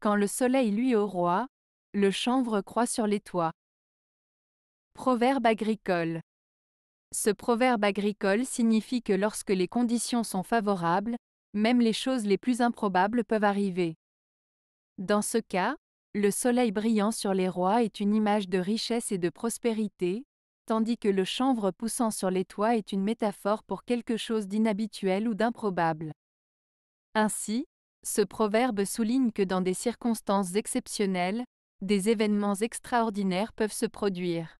Quand le soleil lui au roi, le chanvre croît sur les toits. Proverbe agricole. Ce proverbe agricole signifie que lorsque les conditions sont favorables, même les choses les plus improbables peuvent arriver. Dans ce cas, le soleil brillant sur les rois est une image de richesse et de prospérité, tandis que le chanvre poussant sur les toits est une métaphore pour quelque chose d'inhabituel ou d'improbable. Ainsi, ce proverbe souligne que dans des circonstances exceptionnelles, des événements extraordinaires peuvent se produire.